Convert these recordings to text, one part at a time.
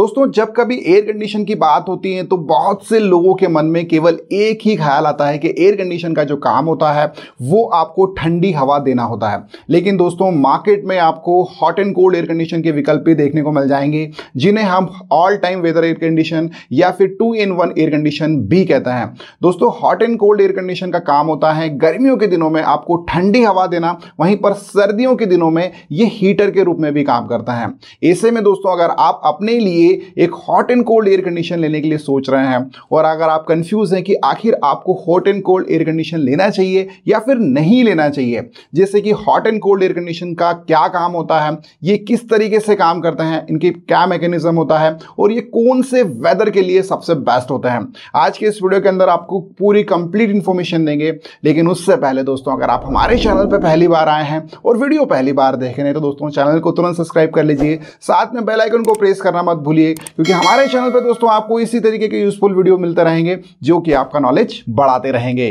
दोस्तों जब कभी एयर कंडीशन की बात होती है तो बहुत से लोगों के मन में केवल एक ही ख्याल आता है कि एयर कंडीशन का जो काम होता है वो आपको ठंडी हवा देना होता है लेकिन दोस्तों मार्केट में आपको hot and cold air condition के विकल्प भी देखने को मिल जाएंगे जिन्हें हम all time weather air condition या फिर two in one air condition भी कहते हैं दोस्तों hot and cold air condition का काम होता है गर्मियों के दिनों में आपको ठंडी हवा देना वहीं पर सर्दियों के दिनों में ये हीटर के रूप में भी काम करता है ऐसे में दोस्तों अगर आप अपने लिए लिए एक hot and cold air condition लेने के लिए सोच रहे हैं और अगर आप कंफ्यूज हैं कि आखिर आपको hot and cold air condition लेना चाहिए या फिर नहीं लेना चाहिए जैसे कि hot and cold air condition का क्या काम होता है ये किस तरीके से काम करते हैं इनके क्या मैकेनिज्म होता है और ये कौन से वेदर के लिए सबसे बेस्ट होते हैं आज के इस वीडियो के अंदर आपको पूरी कंप्लीट इंफॉर्मेशन देंगे लेकिन उससे पहले दोस्तों अगर आप हमारे चैनल पर पहली बार आए हैं और वीडियो पहली बार देख रहे हैं तो दोस्तों चैनल को तुरंत सब्सक्राइब कर लीजिए साथ में बेल आइकन को प्रेस करना मत भूलिए भूलिए क्योंकि हमारे चैनल पर दोस्तों आपको इसी तरीके के यूजफुल वीडियो मिलते रहेंगे जो कि आपका नॉलेज बढ़ाते रहेंगे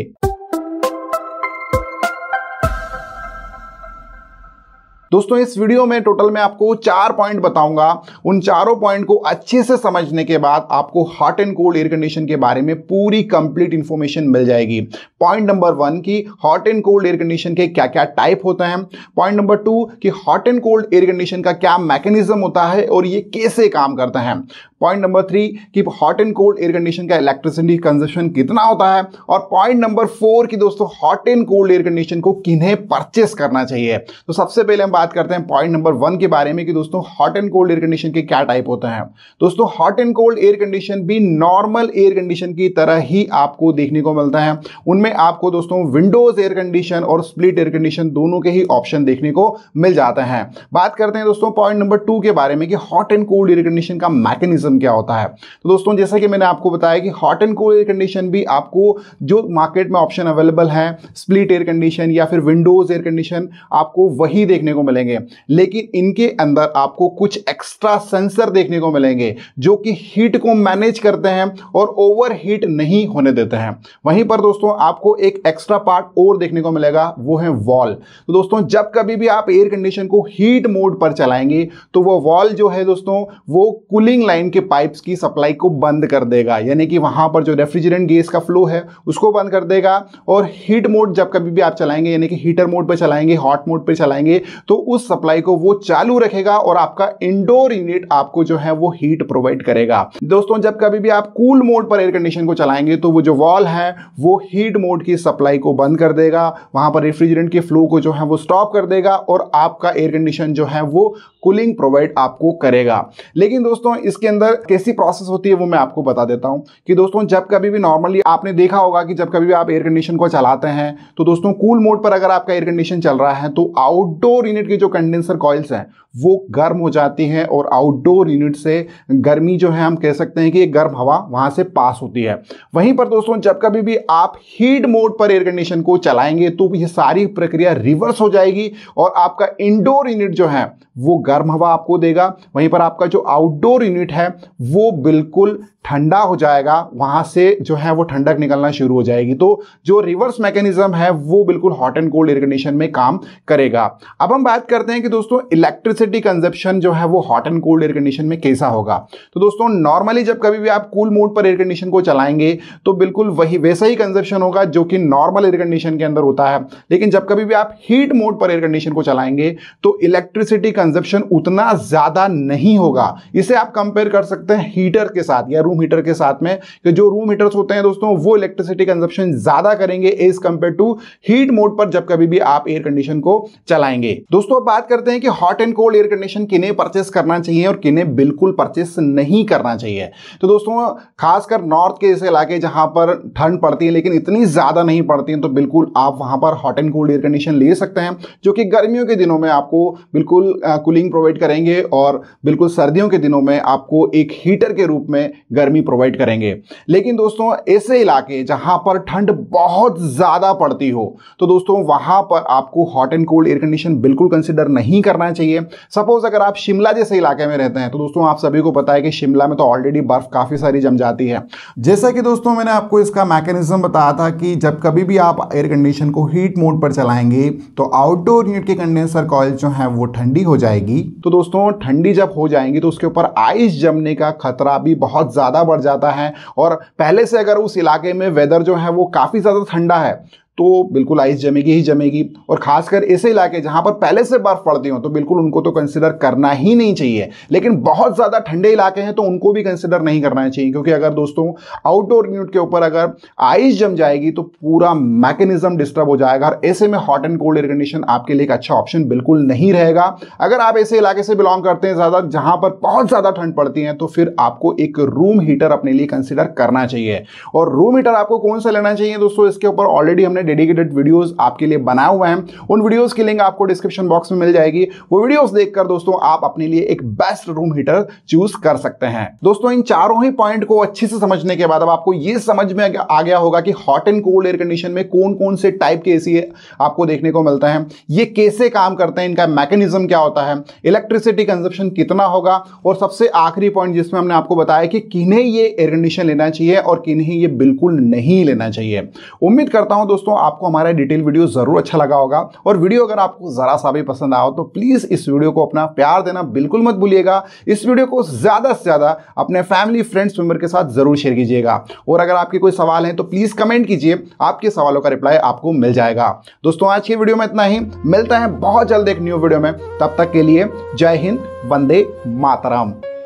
दोस्तों इस वीडियो में टोटल मैं आपको चार पॉइंट बताऊंगा उन चारों पॉइंट को अच्छे से समझने के बाद आपको hot and cold air condition के बारे में पूरी कंप्लीट इंफॉर्मेशन मिल जाएगी पॉइंट नंबर वन की hot and cold air condition के क्या क्या टाइप होते हैं पॉइंट नंबर टू कि hot and cold air condition का क्या मैकेनिज्म होता है और ये कैसे काम करता है पॉइंट नंबर थ्री कि hot and cold air condition का इलेक्ट्रिसिटी कंजप्शन कितना होता है और पॉइंट नंबर फोर की दोस्तों hot and cold air condition को किन्हें परचेस करना चाहिए तो सबसे पहले हम बात करते हैं पॉइंट नंबर वन के बारे में कि दोस्तों hot and cold air condition के क्या टाइप होते हैं दोस्तों hot and cold air condition भी नॉर्मल एयर कंडीशन की तरह ही आपको देखने को मिलता है उनमें आपको दोस्तों विंडोज एयर कंडीशन और स्प्लिट एयर कंडीशन दोनों के ही ऑप्शन देखने को मिल जाते हैं बात करते हैं दोस्तों पॉइंट नंबर टू के बारे में कि hot and cold air condition का मैकेनिज्म मैकेनिज्म क्या होता है तो दोस्तों जैसा कि मैंने आपको बताया कि hot and cold air condition भी आपको जो मार्केट में ऑप्शन अवेलेबल है स्प्लिट एयर कंडीशन या फिर विंडोज एयर कंडीशन आपको वही देखने को मिलेंगे लेकिन इनके अंदर आपको कुछ एक्स्ट्रा सेंसर देखने को मिलेंगे जो कि हीट को मैनेज करते हैं और ओवर हीट नहीं होने देते हैं वहीं पर दोस्तों आपको एक एक्स्ट्रा पार्ट और देखने को मिलेगा वो है वॉल तो दोस्तों जब कभी भी आप एयर कंडीशन को हीट मोड पर चलाएंगे तो वो वॉल जो है दोस्तों वो कूलिंग लाइन के आपके पाइप्स की सप्लाई को बंद कर देगा यानी कि वहां पर जो रेफ्रिजरेंट गैस का फ्लो है उसको बंद कर देगा और हीट मोड जब कभी भी आप चलाएंगे यानी कि हीटर मोड पर चलाएंगे हॉट मोड पर चलाएंगे तो उस सप्लाई को वो चालू रखेगा और आपका इंडोर यूनिट आपको जो है वो हीट प्रोवाइड करेगा दोस्तों जब कभी भी आप कूल मोड पर एयर कंडीशन को चलाएंगे तो वो जो वॉल है वो हीट मोड की सप्लाई को बंद कर देगा वहां पर रेफ्रिजरेंट के फ्लो को जो है वो स्टॉप कर देगा और आपका एयर कंडीशन जो है वो कूलिंग प्रोवाइड आपको करेगा लेकिन दोस्तों इसके अंदर अंदर कैसी प्रोसेस होती है वो मैं आपको बता देता हूँ कि दोस्तों जब कभी भी नॉर्मली आपने देखा होगा कि जब कभी भी आप एयर कंडीशन को चलाते हैं तो दोस्तों कूल मोड पर अगर आपका एयर कंडीशन चल रहा है तो आउटडोर यूनिट के जो कंडेंसर कॉइल्स हैं वो गर्म हो जाती हैं और आउटडोर यूनिट से गर्मी जो है हम कह सकते हैं कि गर्म हवा वहां से पास होती है वहीं पर दोस्तों जब कभी भी आप हीट मोड पर एयर कंडीशन को चलाएंगे तो ये सारी प्रक्रिया रिवर्स हो जाएगी और आपका इंडोर यूनिट जो है वो गर्म हवा आपको देगा वहीं पर आपका जो आउटडोर यूनिट है वो बिल्कुल ठंडा हो जाएगा वहां से जो है वो ठंडक निकलना शुरू हो जाएगी तो जो रिवर्स मैकेनिज्म है वो बिल्कुल hot and cold air condition में काम करेगा अब हम बात करते हैं कि दोस्तों इलेक्ट्रिसिटी कंजप्शन जो है वो hot and cold air condition में कैसा होगा तो दोस्तों नॉर्मली जब कभी भी आप कूल मोड पर एयर कंडीशन को चलाएंगे तो बिल्कुल वही वैसा ही कंजप्शन होगा जो कि नॉर्मल एयर कंडीशन के अंदर होता है लेकिन जब कभी भी आप हीट मोड पर एयर कंडीशन को चलाएंगे तो इलेक्ट्रिसिटी कंजप्शन उतना ज़्यादा नहीं होगा इसे आप कंपेयर कर सकते हैं हीटर के साथ या रूम रूम हीटर के साथ में कि जो रूम हीटर्स होते हैं दोस्तों वो इलेक्ट्रिसिटी कंजप्शन ज़्यादा करेंगे as compare to heat mode पर जब कभी भी आप एयर कंडीशन को चलाएंगे दोस्तों अब बात करते हैं कि hot and cold air condition किन्हें परचेस करना चाहिए और किन्हें बिल्कुल परचेस नहीं करना चाहिए तो दोस्तों खासकर नॉर्थ के ऐसे इलाके जहां पर ठंड पड़ती है लेकिन इतनी ज़्यादा नहीं पड़ती है तो बिल्कुल आप वहां पर hot and cold air condition ले सकते हैं जो कि गर्मियों के दिनों में आपको बिल्कुल कूलिंग प्रोवाइड करेंगे और बिल्कुल सर्दियों के दिनों में आपको एक हीटर के रूप में गर्मी प्रोवाइड करेंगे लेकिन दोस्तों ऐसे इलाके जहां पर ठंड बहुत ज़्यादा पड़ती हो तो दोस्तों वहां पर आपको hot and cold air condition बिल्कुल कंसिडर नहीं करना चाहिए सपोज अगर आप शिमला जैसे इलाके में रहते हैं तो दोस्तों आप सभी को पता है कि शिमला में तो ऑलरेडी बर्फ़ काफ़ी सारी जम जाती है जैसा कि दोस्तों मैंने आपको इसका मैकेनिज्म बताया था कि जब कभी भी आप एयर कंडीशन को हीट मोड पर चलाएंगे तो आउटडोर यूनिट के कंडेंसर कॉल जो है वो ठंडी हो जाएगी तो दोस्तों ठंडी जब हो जाएंगी तो उसके ऊपर आइस जमने का खतरा भी बहुत ज़्यादा ज़्यादा बढ़ जाता है और पहले से अगर उस इलाके में वेदर जो है वो काफ़ी ज़्यादा ठंडा है तो बिल्कुल आइस जमेगी ही जमेगी और खासकर ऐसे इलाके जहां पर पहले से बर्फ पड़ती हो तो बिल्कुल उनको तो कंसिडर करना ही नहीं चाहिए लेकिन बहुत ज़्यादा ठंडे इलाके हैं तो उनको भी कंसिडर नहीं करना चाहिए क्योंकि अगर दोस्तों आउटडोर यूनिट के ऊपर अगर आइस जम जाएगी तो पूरा मैकेनिज्म डिस्टर्ब हो जाएगा और ऐसे में hot and cold air condition आपके लिए एक अच्छा ऑप्शन बिल्कुल नहीं रहेगा अगर आप ऐसे इलाके से बिलोंग करते हैं ज़्यादा जहां पर बहुत ज़्यादा ठंड पड़ती है तो फिर आपको एक रूम हीटर अपने लिए कंसिडर करना चाहिए और रूम हीटर आपको कौन सा लेना चाहिए दोस्तों इसके ऊपर ऑलरेडी हमने डेडिकेटेड वीडियोस आपके लिए बनाए हुए हैं उन वीडियोस की लिंक आपको डिस्क्रिप्शन बॉक्स में मिल जाएगी वो वीडियोस देखकर दोस्तों आप अपने लिए एक बेस्ट रूम हीटर चूज कर सकते हैं दोस्तों इन चारों ही पॉइंट को अच्छे से समझने के बाद अब आपको ये समझ में आ गया होगा कि hot and cold air condition में कौन कौन से टाइप के ए आपको देखने को मिलता है ये कैसे काम करते हैं इनका मैकेनिज्म क्या होता है इलेक्ट्रिसिटी कंजप्शन कितना होगा और सबसे आखिरी पॉइंट जिसमें हमने आपको बताया कि किन्हें ये एयर कंडीशन लेना चाहिए और किन्हें ये बिल्कुल नहीं लेना चाहिए उम्मीद करता हूं दोस्तों आपको हमारा डिटेल वीडियो ज़रूर अच्छा लगा होगा और वीडियो अगर आपको ज़रा सा भी पसंद आया हो तो प्लीज़ इस वीडियो को अपना प्यार देना बिल्कुल मत भूलिएगा इस वीडियो को ज़्यादा से ज़्यादा अपने फैमिली फ्रेंड्स मेंबर के साथ ज़रूर शेयर कीजिएगा और अगर आपके कोई सवाल हैं तो प्लीज़ कमेंट कीजिए आपके सवालों का रिप्लाई आपको मिल जाएगा दोस्तों आज के वीडियो में इतना ही मिलता है बहुत जल्द एक न्यू वीडियो में तब तक के लिए जय हिंद वंदे मातरम